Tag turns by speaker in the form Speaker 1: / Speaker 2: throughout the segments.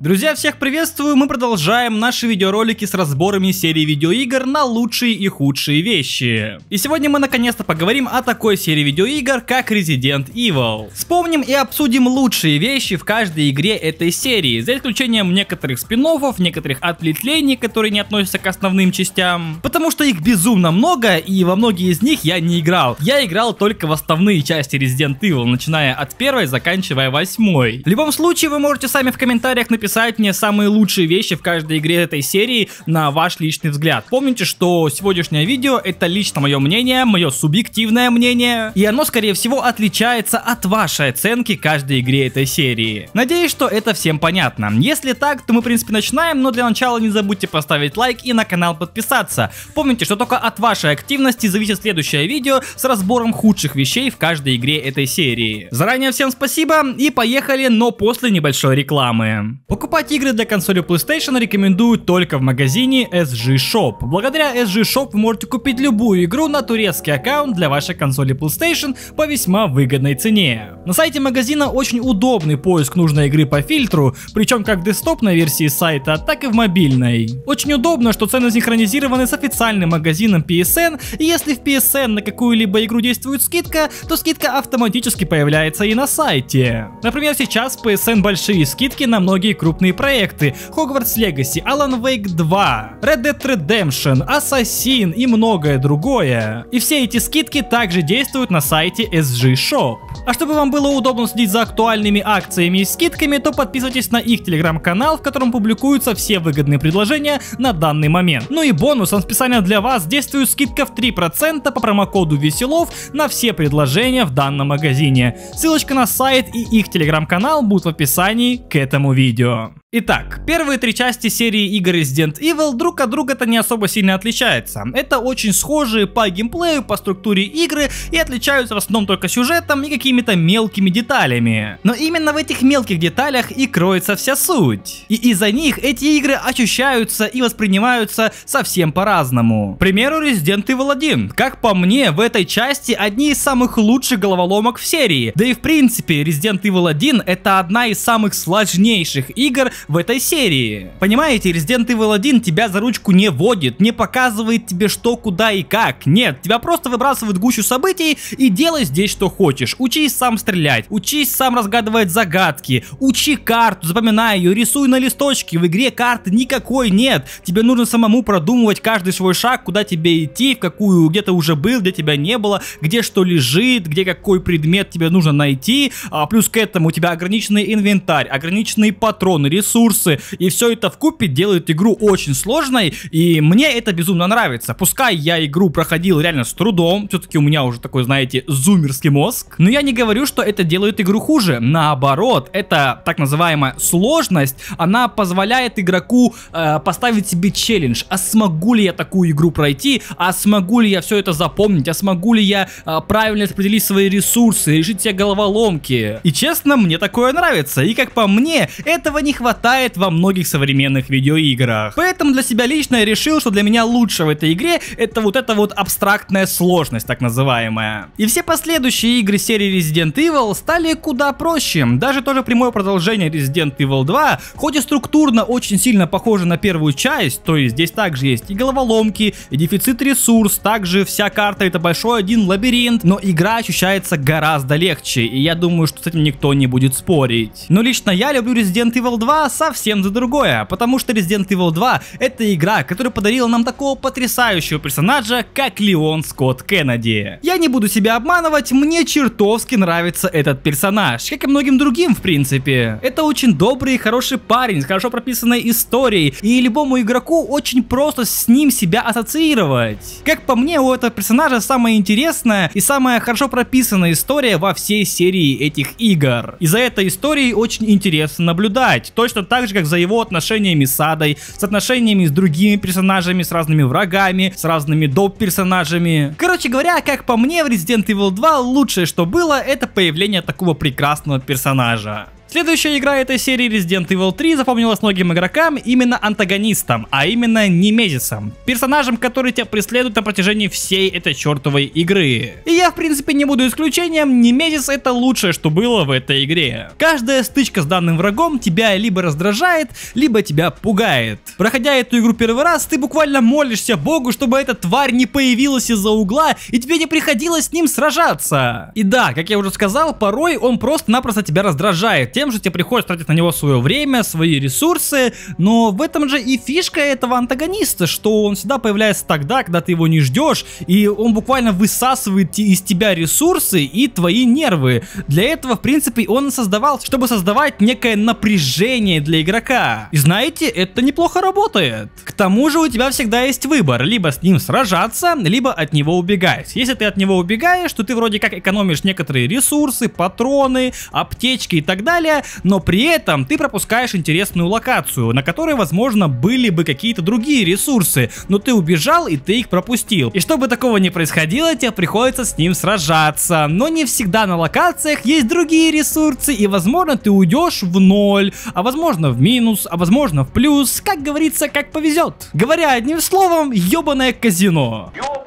Speaker 1: Друзья, всех приветствую, мы продолжаем наши видеоролики с разборами серии видеоигр на лучшие и худшие вещи. И сегодня мы наконец-то поговорим о такой серии видеоигр, как Resident Evil. Вспомним и обсудим лучшие вещи в каждой игре этой серии, за исключением некоторых спин некоторых ответвлений, которые не относятся к основным частям. Потому что их безумно много, и во многие из них я не играл. Я играл только в основные части Resident Evil, начиная от первой, заканчивая восьмой. В любом случае, вы можете сами в комментариях написать, написать мне самые лучшие вещи в каждой игре этой серии на ваш личный взгляд. Помните, что сегодняшнее видео это лично мое мнение, мое субъективное мнение, и оно скорее всего отличается от вашей оценки каждой игре этой серии. Надеюсь, что это всем понятно. Если так, то мы в принципе начинаем, но для начала не забудьте поставить лайк и на канал подписаться. Помните, что только от вашей активности зависит следующее видео с разбором худших вещей в каждой игре этой серии. Заранее всем спасибо и поехали, но после небольшой рекламы. Покупать игры для консоли PlayStation рекомендую только в магазине SG Shop. Благодаря SG Shop вы можете купить любую игру на турецкий аккаунт для вашей консоли PlayStation по весьма выгодной цене. На сайте магазина очень удобный поиск нужной игры по фильтру, причем как в десктопной версии сайта, так и в мобильной. Очень удобно, что цены синхронизированы с официальным магазином PSN, и если в PSN на какую-либо игру действует скидка, то скидка автоматически появляется и на сайте. Например, сейчас в PSN большие скидки на многие крупные крупные проекты Hogwarts Legacy, Alan Wake 2, Red Dead Redemption, Assassin и многое другое. И все эти скидки также действуют на сайте SG Shop. А чтобы вам было удобно следить за актуальными акциями и скидками, то подписывайтесь на их телеграм-канал, в котором публикуются все выгодные предложения на данный момент. Ну и бонусом специально для вас действует скидка в 3% по промокоду Веселов на все предложения в данном магазине. Ссылочка на сайт и их телеграм-канал будут в описании к этому видео. But Итак, первые три части серии игр Resident Evil друг от друга это не особо сильно отличается. Это очень схожие по геймплею, по структуре игры и отличаются в основном только сюжетом и какими-то мелкими деталями. Но именно в этих мелких деталях и кроется вся суть. И из-за них эти игры ощущаются и воспринимаются совсем по-разному. К примеру, Resident Evil 1. Как по мне, в этой части одни из самых лучших головоломок в серии. Да и в принципе, Resident Evil 1 это одна из самых сложнейших игр, в этой серии. Понимаете, Resident Evil 1 тебя за ручку не водит, не показывает тебе что, куда и как. Нет, тебя просто выбрасывают гущу событий и делай здесь что хочешь. Учись сам стрелять, учись сам разгадывать загадки, учи карту, запоминай ее, рисуй на листочке. В игре карты никакой нет. Тебе нужно самому продумывать каждый свой шаг, куда тебе идти, в какую, где то уже был, где тебя не было, где что лежит, где какой предмет тебе нужно найти. А плюс к этому у тебя ограниченный инвентарь, ограниченные патроны, ресурсы ресурсы, и все это в купе делает игру очень сложной, и мне это безумно нравится. Пускай я игру проходил реально с трудом, все-таки у меня уже такой, знаете, зумерский мозг, но я не говорю, что это делает игру хуже, наоборот, это так называемая сложность, она позволяет игроку э, поставить себе челлендж, а смогу ли я такую игру пройти, а смогу ли я все это запомнить, а смогу ли я э, правильно распределить свои ресурсы, решить все головоломки. И честно, мне такое нравится, и как по мне, этого не хватает хватает во многих современных видеоиграх. Поэтому для себя лично я решил, что для меня лучше в этой игре это вот эта вот абстрактная сложность, так называемая. И все последующие игры серии Resident Evil стали куда проще. Даже тоже прямое продолжение Resident Evil 2, хоть и структурно очень сильно похоже на первую часть, то есть здесь также есть и головоломки, и дефицит ресурс, также вся карта это большой один лабиринт, но игра ощущается гораздо легче, и я думаю, что с этим никто не будет спорить. Но лично я люблю Resident Evil 2 совсем за другое, потому что Resident Evil 2 это игра, которая подарила нам такого потрясающего персонажа, как Леон Скотт Кеннеди. Я не буду себя обманывать, мне чертовски нравится этот персонаж, как и многим другим в принципе. Это очень добрый и хороший парень с хорошо прописанной историей, и любому игроку очень просто с ним себя ассоциировать. Как по мне, у этого персонажа самая интересная и самая хорошо прописанная история во всей серии этих игр. И за этой историей очень интересно наблюдать. Точно точно так же, как за его отношениями с Адой, с отношениями с другими персонажами, с разными врагами, с разными доп-персонажами. Короче говоря, как по мне, в Resident Evil 2 лучшее, что было, это появление такого прекрасного персонажа. Следующая игра этой серии Resident Evil 3 запомнилась многим игрокам именно антагонистом, а именно Немезисом. Персонажем, который тебя преследует на протяжении всей этой чертовой игры. И я в принципе не буду исключением, Немезис это лучшее, что было в этой игре. Каждая стычка с данным врагом тебя либо раздражает, либо тебя пугает. Проходя эту игру первый раз, ты буквально молишься богу, чтобы эта тварь не появилась из-за угла и тебе не приходилось с ним сражаться. И да, как я уже сказал, порой он просто-напросто тебя раздражает тем же тебе приходится тратить на него свое время, свои ресурсы, но в этом же и фишка этого антагониста, что он всегда появляется тогда, когда ты его не ждешь, и он буквально высасывает из тебя ресурсы и твои нервы. Для этого, в принципе, он создавал, чтобы создавать некое напряжение для игрока. И знаете, это неплохо работает. К тому же у тебя всегда есть выбор, либо с ним сражаться, либо от него убегать. Если ты от него убегаешь, то ты вроде как экономишь некоторые ресурсы, патроны, аптечки и так далее, далее, но при этом ты пропускаешь интересную локацию, на которой, возможно, были бы какие-то другие ресурсы, но ты убежал и ты их пропустил. И чтобы такого не происходило, тебе приходится с ним сражаться. Но не всегда на локациях есть другие ресурсы, и, возможно, ты уйдешь в ноль, а возможно в минус, а возможно в плюс, как говорится, как повезет. Говоря одним словом, ебаное казино. Ё!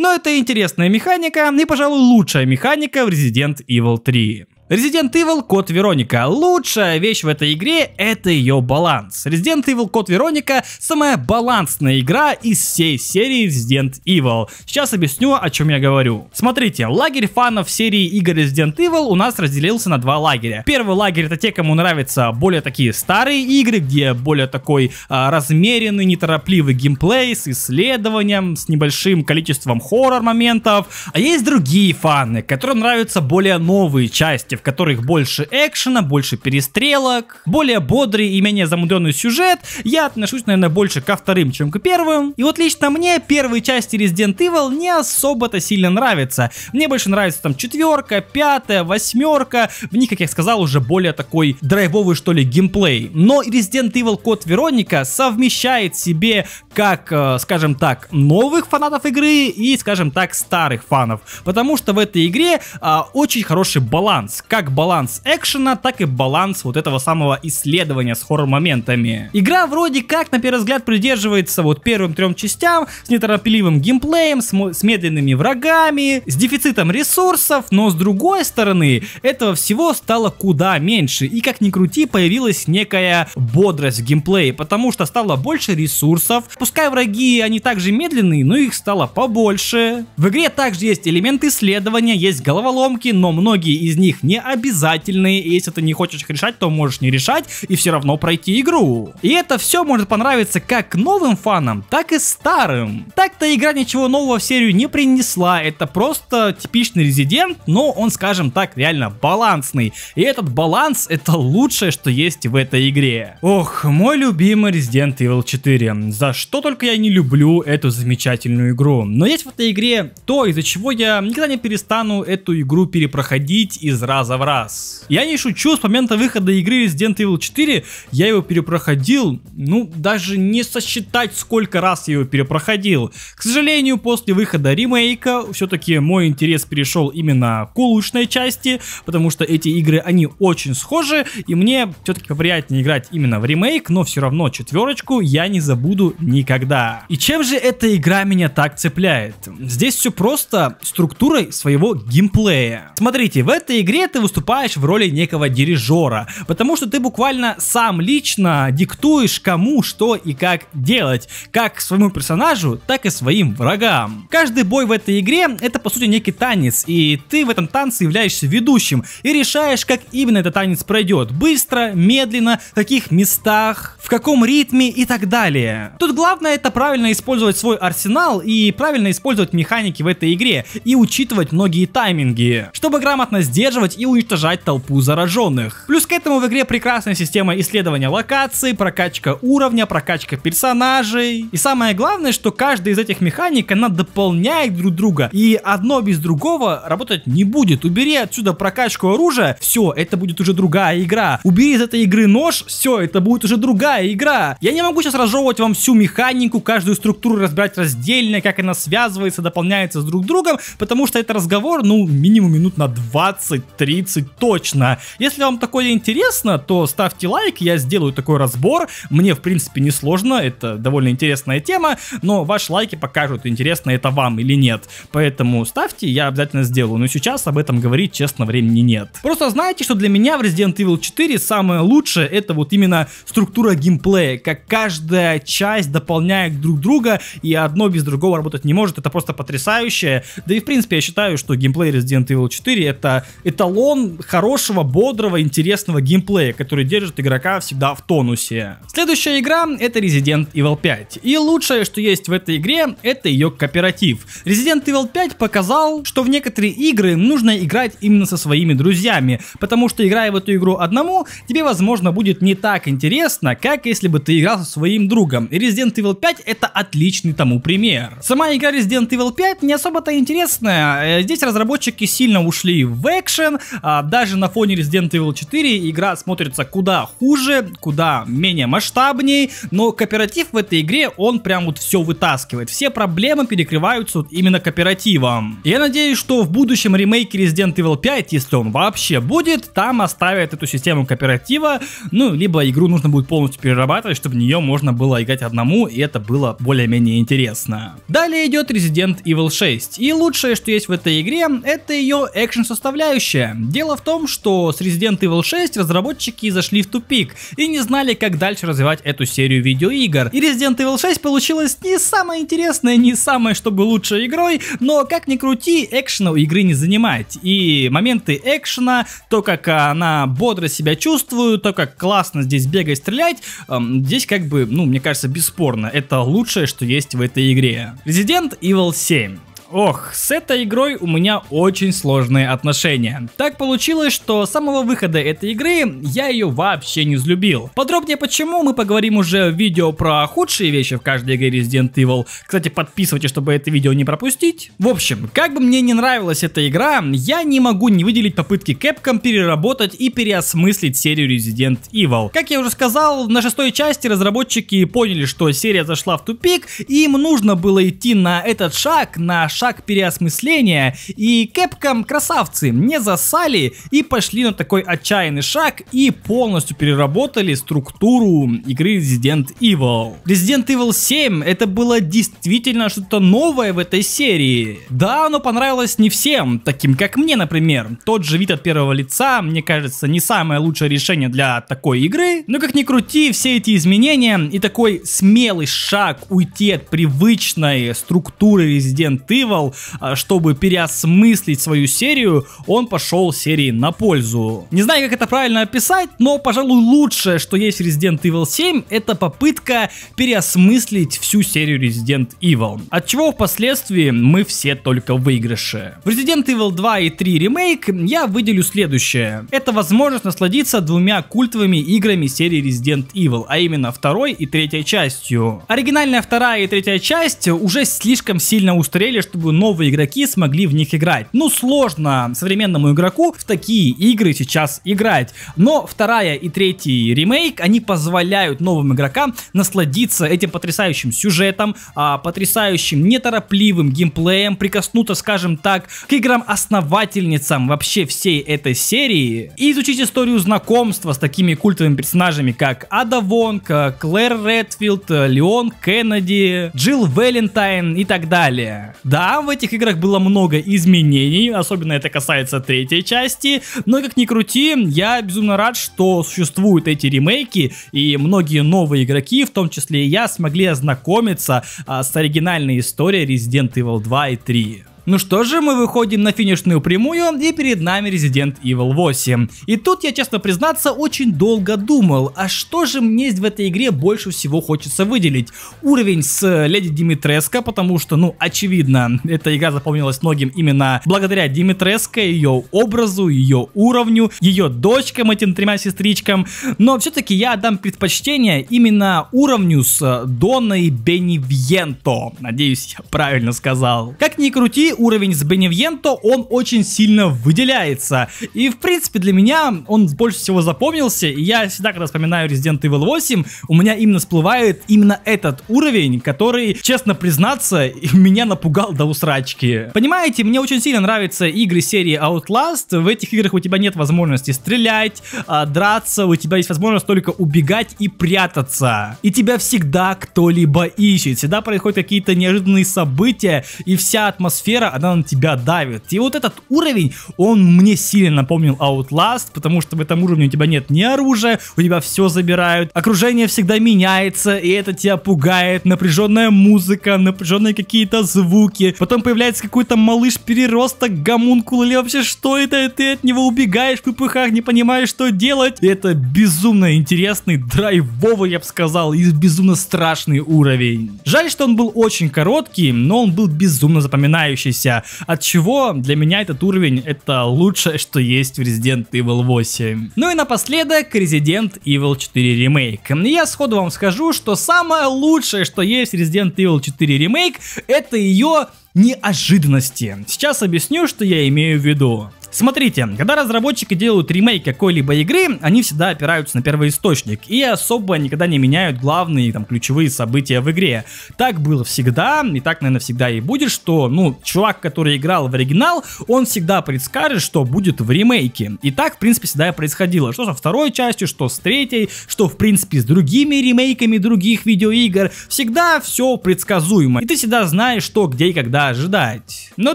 Speaker 1: Но это интересная механика и, пожалуй, лучшая механика в Resident Evil 3. Resident Evil Код Вероника. Лучшая вещь в этой игре это ее баланс. Resident Evil Код Вероника самая балансная игра из всей серии Resident Evil. Сейчас объясню, о чем я говорю. Смотрите, лагерь фанов серии игр Resident Evil у нас разделился на два лагеря. Первый лагерь это те, кому нравятся более такие старые игры, где более такой а, размеренный, неторопливый геймплей с исследованием, с небольшим количеством хоррор моментов. А есть другие фаны, которым нравятся более новые части, в которых больше экшена, больше перестрелок, более бодрый и менее замудренный сюжет, я отношусь, наверное, больше ко вторым, чем к первым. И вот лично мне первые части Resident Evil не особо-то сильно нравятся. Мне больше нравится там четверка, пятая, восьмерка. В них, как я сказал, уже более такой драйвовый, что ли, геймплей. Но Resident Evil Code Вероника совмещает себе как, э, скажем так, новых фанатов игры и, скажем так, старых фанов. Потому что в этой игре а, очень хороший баланс. Как баланс экшена, так и баланс вот этого самого исследования с хоррор-моментами. Игра вроде как, на первый взгляд, придерживается вот первым трем частям, с неторопливым геймплеем, с, с медленными врагами, с дефицитом ресурсов, но с другой стороны, этого всего стало куда меньше, и как ни крути, появилась некая бодрость в геймплее, потому что стало больше ресурсов, пускай враги, они также медленные, но их стало побольше. В игре также есть элементы исследования, есть головоломки, но многие из них не обязательные, и если ты не хочешь их решать, то можешь не решать и все равно пройти игру. И это все может понравиться как новым фанам, так и старым. Так-то игра ничего нового в серию не принесла, это просто типичный резидент, но он, скажем так, реально балансный. И этот баланс это лучшее, что есть в этой игре. Ох, мой любимый Resident Evil 4. За что только я не люблю эту замечательную игру. Но есть в этой игре то, из-за чего я никогда не перестану эту игру перепроходить из раза раза в раз. Я не шучу, с момента выхода игры Resident Evil 4 я его перепроходил, ну, даже не сосчитать, сколько раз я его перепроходил. К сожалению, после выхода ремейка, все-таки мой интерес перешел именно к улучшенной части, потому что эти игры, они очень схожи, и мне все-таки поприятнее играть именно в ремейк, но все равно четверочку я не забуду никогда. И чем же эта игра меня так цепляет? Здесь все просто структурой своего геймплея. Смотрите, в этой игре ты ты выступаешь в роли некого дирижера, потому что ты буквально сам лично диктуешь кому, что и как делать, как своему персонажу, так и своим врагам. Каждый бой в этой игре это по сути некий танец, и ты в этом танце являешься ведущим и решаешь, как именно этот танец пройдет, быстро, медленно, в каких местах, в каком ритме и так далее. Тут главное это правильно использовать свой арсенал и правильно использовать механики в этой игре и учитывать многие тайминги, чтобы грамотно сдерживать и уничтожать толпу зараженных. Плюс к этому в игре прекрасная система исследования локаций, прокачка уровня, прокачка персонажей. И самое главное, что каждая из этих механик, она дополняет друг друга. И одно без другого работать не будет. Убери отсюда прокачку оружия, все, это будет уже другая игра. Убери из этой игры нож, все, это будет уже другая игра. Я не могу сейчас разжевывать вам всю механику, каждую структуру разбирать раздельно, как она связывается, дополняется с друг другом, потому что это разговор, ну, минимум минут на 20-30 30 точно. Если вам такое интересно, то ставьте лайк, я сделаю такой разбор. Мне, в принципе, не сложно, это довольно интересная тема, но ваши лайки покажут, интересно это вам или нет. Поэтому ставьте, я обязательно сделаю. Но сейчас об этом говорить, честно, времени нет. Просто знаете, что для меня в Resident Evil 4 самое лучшее, это вот именно структура геймплея, как каждая часть дополняет друг друга, и одно без другого работать не может, это просто потрясающе. Да и, в принципе, я считаю, что геймплей Resident Evil 4 это эталон эталон хорошего, бодрого, интересного геймплея, который держит игрока всегда в тонусе. Следующая игра это Resident Evil 5. И лучшее, что есть в этой игре, это ее кооператив. Resident Evil 5 показал, что в некоторые игры нужно играть именно со своими друзьями, потому что играя в эту игру одному, тебе возможно будет не так интересно, как если бы ты играл со своим другом. И Resident Evil 5 это отличный тому пример. Сама игра Resident Evil 5 не особо-то интересная. Э, здесь разработчики сильно ушли в экшен, а, даже на фоне Resident Evil 4 игра смотрится куда хуже, куда менее масштабней, но кооператив в этой игре, он прям вот все вытаскивает. Все проблемы перекрываются вот именно кооперативом. Я надеюсь, что в будущем ремейке Resident Evil 5, если он вообще будет, там оставят эту систему кооператива, ну, либо игру нужно будет полностью перерабатывать, чтобы в нее можно было играть одному, и это было более-менее интересно. Далее идет Resident Evil 6, и лучшее, что есть в этой игре, это ее экшен-составляющая. Дело в том, что с Resident Evil 6 разработчики зашли в тупик и не знали, как дальше развивать эту серию видеоигр. И Resident Evil 6 получилась не самая интересная, не самая чтобы лучшая игрой, но как ни крути, экшена у игры не занимать. И моменты экшена, то как она бодро себя чувствует, то как классно здесь бегать, стрелять, эм, здесь как бы, ну, мне кажется, бесспорно, это лучшее, что есть в этой игре. Resident Evil 7. Ох, с этой игрой у меня очень сложные отношения. Так получилось, что с самого выхода этой игры я ее вообще не взлюбил. Подробнее почему мы поговорим уже в видео про худшие вещи в каждой игре Resident Evil. Кстати, подписывайтесь, чтобы это видео не пропустить. В общем, как бы мне не нравилась эта игра, я не могу не выделить попытки Capcom переработать и переосмыслить серию Resident Evil. Как я уже сказал, на шестой части разработчики поняли, что серия зашла в тупик, и им нужно было идти на этот шаг, на шаг переосмысления, и Capcom красавцы не засали и пошли на такой отчаянный шаг и полностью переработали структуру игры Resident Evil. Resident Evil 7 это было действительно что-то новое в этой серии. Да, оно понравилось не всем, таким как мне, например. Тот же вид от первого лица, мне кажется, не самое лучшее решение для такой игры, но как ни крути, все эти изменения и такой смелый шаг уйти от привычной структуры Resident Evil Marvel, а, чтобы переосмыслить свою серию, он пошел серии на пользу. Не знаю, как это правильно описать, но, пожалуй, лучшее, что есть в Resident Evil 7, это попытка переосмыслить всю серию Resident Evil. От чего впоследствии мы все только выигрыши. В Resident Evil 2 и 3 ремейк я выделю следующее. Это возможность насладиться двумя культовыми играми серии Resident Evil, а именно второй и третьей частью. Оригинальная вторая и третья часть уже слишком сильно устарели, чтобы чтобы новые игроки смогли в них играть. Ну, сложно современному игроку в такие игры сейчас играть. Но вторая и третий ремейк, они позволяют новым игрокам насладиться этим потрясающим сюжетом, а, потрясающим неторопливым геймплеем, прикоснуться, скажем так, к играм-основательницам вообще всей этой серии и изучить историю знакомства с такими культовыми персонажами, как Ада Вонг, Клэр Редфилд, Леон Кеннеди, Джилл Валентайн и так далее. Да, там в этих играх было много изменений, особенно это касается третьей части. Но как ни крути, я безумно рад, что существуют эти ремейки, и многие новые игроки, в том числе и я, смогли ознакомиться а, с оригинальной историей Resident Evil 2 и 3. Ну что же, мы выходим на финишную прямую, и перед нами Resident Evil 8. И тут я, честно признаться, очень долго думал, а что же мне в этой игре больше всего хочется выделить? Уровень с э, Леди Димитреско, потому что, ну, очевидно, эта игра запомнилась многим именно благодаря Димитреско, ее образу, ее уровню, ее дочкам, этим тремя сестричкам. Но все-таки я отдам предпочтение именно уровню с э, Доной Бенивьенто. Надеюсь, я правильно сказал. Как ни крути, уровень с Беневьенто, он очень сильно выделяется. И, в принципе, для меня он больше всего запомнился, и я всегда, когда вспоминаю Resident Evil 8, у меня именно всплывает именно этот уровень, который, честно признаться, меня напугал до усрачки. Понимаете, мне очень сильно нравятся игры серии Outlast, в этих играх у тебя нет возможности стрелять, а, драться, у тебя есть возможность только убегать и прятаться. И тебя всегда кто-либо ищет, всегда происходят какие-то неожиданные события, и вся атмосфера атмосфера, она на тебя давит. И вот этот уровень, он мне сильно напомнил Outlast, потому что в этом уровне у тебя нет ни оружия, у тебя все забирают, окружение всегда меняется, и это тебя пугает, напряженная музыка, напряженные какие-то звуки, потом появляется какой-то малыш-переросток, гомункул или вообще что это, и ты от него убегаешь в пыхах, не понимаешь, что делать. И это безумно интересный, драйвовый, я бы сказал, и безумно страшный уровень. Жаль, что он был очень короткий, но он был безумно запоминающий выделяющийся. От чего для меня этот уровень это лучшее, что есть в Resident Evil 8. Ну и напоследок Resident Evil 4 Remake. Я сходу вам скажу, что самое лучшее, что есть в Resident Evil 4 Remake, это ее неожиданности. Сейчас объясню, что я имею в виду. Смотрите, когда разработчики делают ремейк какой-либо игры, они всегда опираются на первоисточник и особо никогда не меняют главные там ключевые события в игре. Так было всегда, и так, наверное, всегда и будет, что, ну, чувак, который играл в оригинал, он всегда предскажет, что будет в ремейке. И так, в принципе, всегда и происходило. Что со второй частью, что с третьей, что, в принципе, с другими ремейками других видеоигр. Всегда все предсказуемо. И ты всегда знаешь, что где и когда ожидать. Но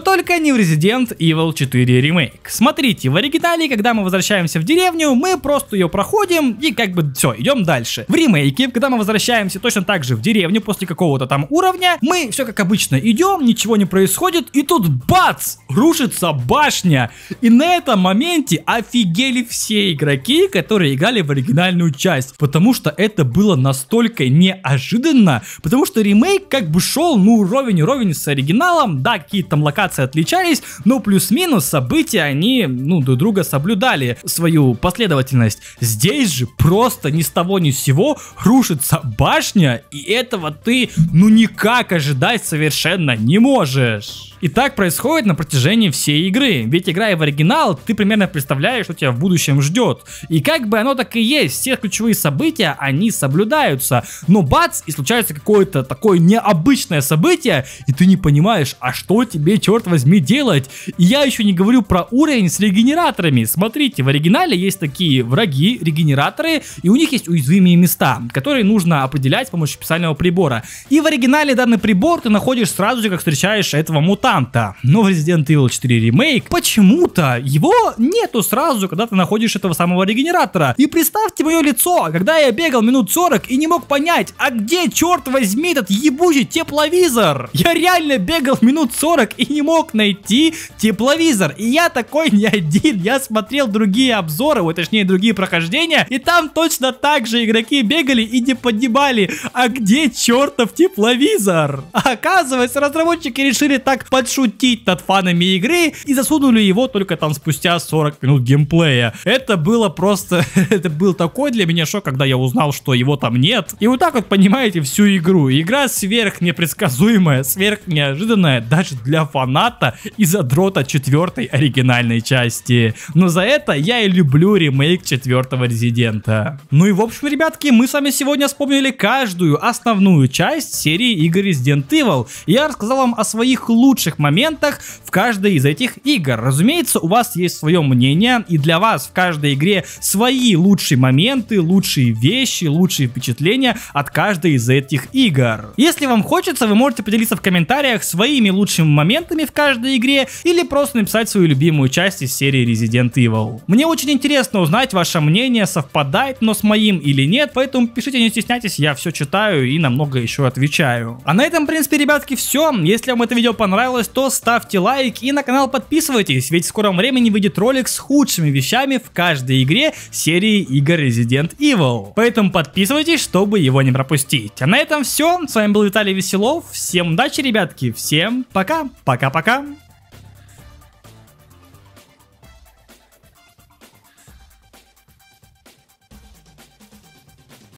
Speaker 1: только не в Resident Evil 4 ремейк смотрите, в оригинале, когда мы возвращаемся в деревню, мы просто ее проходим и как бы все, идем дальше. В ремейке, когда мы возвращаемся точно так же в деревню после какого-то там уровня, мы все как обычно идем, ничего не происходит, и тут бац! Рушится башня! И на этом моменте офигели все игроки, которые играли в оригинальную часть, потому что это было настолько неожиданно, потому что ремейк как бы шел, ну, уровень-уровень с оригиналом, да, какие-то там локации отличались, но плюс-минус события, они, ну, друг друга соблюдали свою последовательность. Здесь же просто ни с того ни с сего рушится башня, и этого ты, ну, никак ожидать совершенно не можешь. И так происходит на протяжении всей игры. Ведь играя в оригинал, ты примерно представляешь, что тебя в будущем ждет. И как бы оно так и есть, все ключевые события, они соблюдаются. Но бац, и случается какое-то такое необычное событие, и ты не понимаешь, а что тебе, черт возьми, делать? И я еще не говорю про уровень, уровень с регенераторами. Смотрите, в оригинале есть такие враги, регенераторы, и у них есть уязвимые места, которые нужно определять с помощью специального прибора. И в оригинале данный прибор ты находишь сразу же, как встречаешь этого мутанта. Но в Resident Evil 4 ремейк почему-то его нету сразу, когда ты находишь этого самого регенератора. И представьте мое лицо, когда я бегал минут 40 и не мог понять, а где, черт возьми, этот ебучий тепловизор? Я реально бегал минут 40 и не мог найти тепловизор. И я такой такой не один. Я смотрел другие обзоры, вот точнее другие прохождения, и там точно так же игроки бегали и не поднимали. А где чертов тепловизор? А оказывается, разработчики решили так подшутить над фанами игры и засунули его только там спустя 40 минут геймплея. Это было просто... это был такой для меня шок, когда я узнал, что его там нет. И вот так вот понимаете всю игру. Игра сверх непредсказуемая, сверх неожиданная даже для фаната и задрота четвертой оригинальной оригинальной части. Но за это я и люблю ремейк четвертого Резидента. Ну и в общем, ребятки, мы с вами сегодня вспомнили каждую основную часть серии игр Resident Evil. Я рассказал вам о своих лучших моментах в каждой из этих игр. Разумеется, у вас есть свое мнение, и для вас в каждой игре свои лучшие моменты, лучшие вещи, лучшие впечатления от каждой из этих игр. Если вам хочется, вы можете поделиться в комментариях своими лучшими моментами в каждой игре или просто написать свою любимую часть из серии Resident Evil. Мне очень интересно узнать ваше мнение, совпадает но с моим или нет, поэтому пишите, не стесняйтесь, я все читаю и намного еще отвечаю. А на этом, в принципе, ребятки, все. Если вам это видео понравилось, то ставьте лайк и на канал подписывайтесь, ведь в скором времени выйдет ролик с худшими вещами в каждой игре серии игр Resident Evil. Поэтому подписывайтесь, чтобы его не пропустить. А на этом все. С вами был Виталий Веселов. Всем удачи, ребятки. Всем пока. Пока-пока.